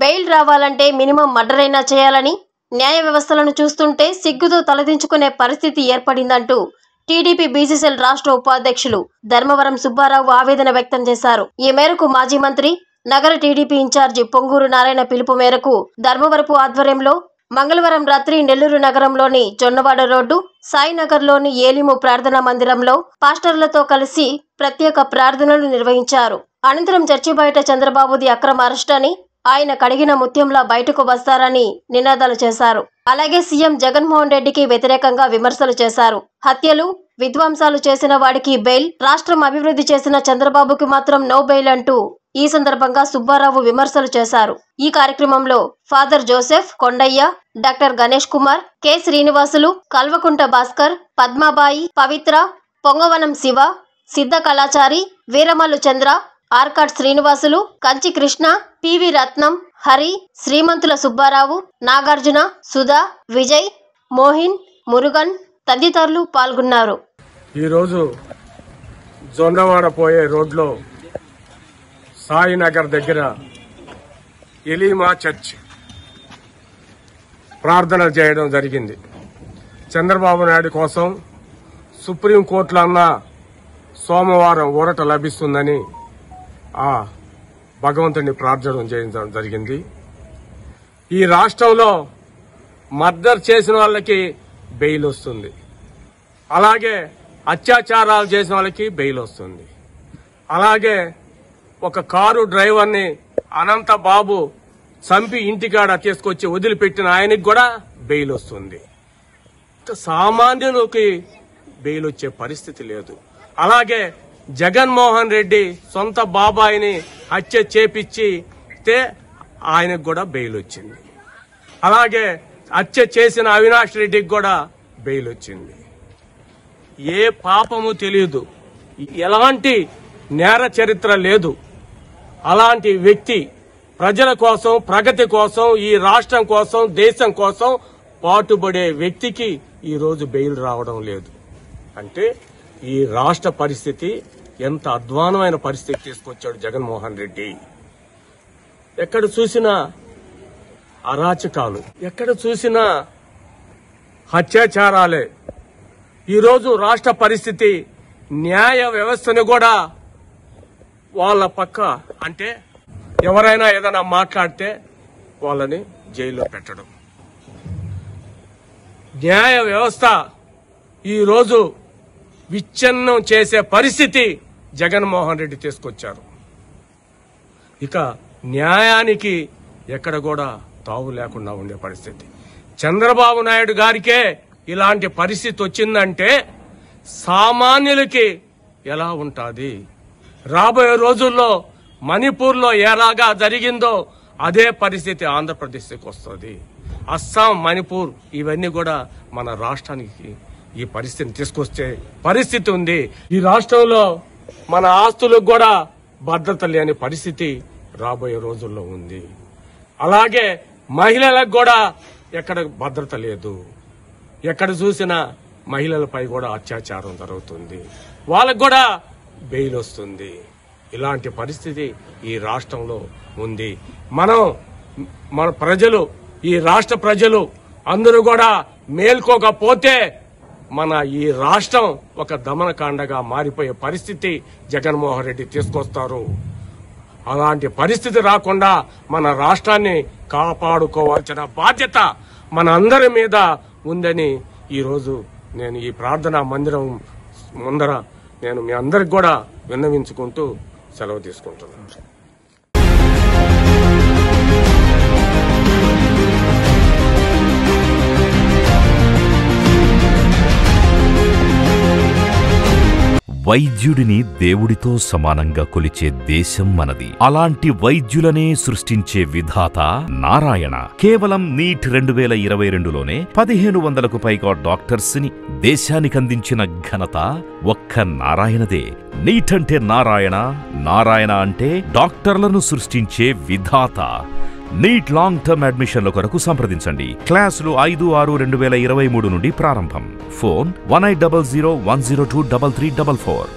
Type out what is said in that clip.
bail రావాలంటే minimum murder అయినా చేయాలని న్యాయ వ్యవస్థలను చూస్తుంటే సిగ్గుతో తలదించుకునే పరిస్థితి ఏర్పడిందంటూ టీడీపీ బీసీసీఎల్ రాష్ట్ర ఉపాధ్యక్షులు ధర్మవరం సుబ్బారావు ఆవేదన వ్యక్తం చేశారు ఈ మేరకు మాజీ మంత్రి నగర టీడీపీ ఇన్ఛార్జి పొంగూరు నారాయణ పిలుపు మేరకు ధర్మవరపు ఆధ్వర్యంలో మంగళవారం రాత్రి నెల్లూరు నగరంలోని జొన్నవాడ రోడ్డు సాయినగర్లోని ఏలిము ప్రార్థనా మందిరంలో పాస్టర్లతో కలిసి ప్రత్యేక ప్రార్థనలు నిర్వహించారు అనంతరం చర్చి బయట చంద్రబాబుది అక్రమ అరెస్ట్ అని ఆయన కడిగిన ముత్యంలా బయటకు వస్తారని నినాదాలు చేశారు అలాగే సీఎం జగన్మోహన్ రెడ్డికి వ్యతిరేకంగా విమర్శలు చేశారు హత్యలు విధ్వంసాలు చేసిన వాడికి బెయిల్ రాష్ట్రం అభివృద్ధి చేసిన చంద్రబాబుకి మాత్రం నో బెయిల్ అంటూ ఈ సందర్భంగా సుబ్బారావు విమర్శలు చేశారు ఈ కార్యక్రమంలో father Joseph Kondaiah doctor Ganesh Kumar K Srinivasulu Kalvakunta Bhaskar Padmabai Pavitra Pongavanam Shiva Siddha Kalachari Veeramallu Chandra Arcot Srinivasulu Kanchi Krishna PV Ratnam Hari Srimantula Subbarao Nagarjuna Sudha Vijay Mohin Murugan తదితరులు పాల్గొన్నారు ఈరోజు జొన్నవాడ పోయే రోడ్లో సాయినగర్ దగ్గర ఎలీమా చర్చ్ ప్రార్థన చేయడం జరిగింది చంద్రబాబు నాయుడు కోసం సుప్రీంకోర్టులో అన్న సోమవారం ఊరట లభిస్తుందని ఆ భగవంతుని ప్రార్థన చేయడం జరిగింది ఈ రాష్ట్రంలో మర్డర్ చేసిన వాళ్ళకి బెయిల్ వస్తుంది అలాగే అత్యాచారాలు చేసిన వాళ్ళకి బెయిల్ వస్తుంది అలాగే ఒక కారు డ్రైవర్ని అనంత బాబు చంపి ఇంటికాడ తీసుకొచ్చి వదిలిపెట్టిన ఆయనకి కూడా బెయిల్ వస్తుంది సామాన్యులకి బెయిల్ వచ్చే పరిస్థితి లేదు అలాగే జగన్మోహన్ రెడ్డి సొంత బాబాయిని హత్య చేపిచ్చితే ఆయనకు కూడా బెయిల్ వచ్చింది అలాగే హత్య చేసిన అవినాష్ రెడ్డికి కూడా బెయిల్ వచ్చింది ఏ పాపము తెలియదు ఎలాంటి నేర చరిత్ర లేదు అలాంటి వ్యక్తి ప్రజల కోసం ప్రగతి కోసం ఈ రాష్ట్రం కోసం దేశం కోసం పాటుపడే వ్యక్తికి ఈరోజు బెయిల్ రావడం లేదు అంటే ఈ రాష్ట్ర పరిస్థితి ఎంత అధ్వానమైన పరిస్థితి తీసుకొచ్చాడు జగన్మోహన్ రెడ్డి ఎక్కడ చూసినా అరాచకాలు ఎక్కడ చూసినా హత్యాచారాలే ఈరోజు రాష్ట్ర పరిస్థితి న్యాయ వ్యవస్థను కూడా వాళ్ళ పక్క అంటే ఎవరైనా ఏదైనా మాట్లాడితే వాళ్ళని జైల్లో పెట్టడం న్యాయ వ్యవస్థ ఈరోజు విచ్ఛిన్నం చేసే పరిస్థితి జగన్మోహన్ రెడ్డి తీసుకొచ్చారు ఇక న్యాయానికి ఎక్కడ కూడా తావు లేకుండా ఉండే పరిస్థితి చంద్రబాబు నాయుడు గారికే ఇలాంటి పరిస్థితి వచ్చిందంటే సామాన్యులకి ఎలా ఉంటుంది రాబోయే రోజుల్లో మణిపూర్లో ఎలాగా జరిగిందో అదే పరిస్థితి ఆంధ్రప్రదేశ్కి వస్తుంది అస్సాం మణిపూర్ ఇవన్నీ కూడా మన రాష్ట్రానికి ఈ పరిస్థితిని తీసుకొస్తే పరిస్థితి ఉంది ఈ రాష్ట్రంలో మన ఆస్తులకు కూడా భద్రత లేని పరిస్థితి రాబోయే రోజుల్లో ఉంది అలాగే మహిళలకు కూడా ఎక్కడ భద్రత లేదు ఎక్కడ చూసినా మహిళలపై కూడా అత్యాచారం జరుగుతుంది వాళ్ళకు కూడా బెయిల్ వస్తుంది ఇలాంటి పరిస్థితి ఈ రాష్ట్రంలో ఉంది మనం మన ప్రజలు ఈ రాష్ట్ర ప్రజలు అందరూ కూడా మేల్కోకపోతే మన ఈ రాష్ట్రం ఒక దమనకాండగా మారిపోయే పరిస్థితి జగన్మోహన్ రెడ్డి తీసుకొస్తారు అలాంటి పరిస్థితి రాకుండా మన రాష్ట్రాన్ని కాపాడుకోవాల్సిన బాధ్యత మన అందరి మీద ఉందని ఈరోజు నేను ఈ ప్రార్థనా మందిరం ముందర నేను మీ అందరికి కూడా విన్నవించుకుంటూ సెలవు తీసుకుంటున్నాను వైద్యుడిని దేవుడితో సమానంగా కొలిచే దేశం మనది అలాంటి వైద్యులనే సృష్టించే విధాత నారాయణ కేవలం నీట్ రెండు వేల ఇరవై రెండులోనే పదిహేను వందలకు పైగా డాక్టర్స్ ని దేశానికందించిన ఘనత ఒక్క నారాయణదే నీట్ అంటే నారాయణ నారాయణ అంటే డాక్టర్లను సృష్టించే విధాత నీట్ లాంగ్ టర్మ్ అడ్మిషన్ల కొరకు సంప్రదించండి క్లాసులు ఐదు ఆరు రెండు వేల ఇరవై మూడు నుండి ప్రారంభం phone one eight double zero one zero two double three double four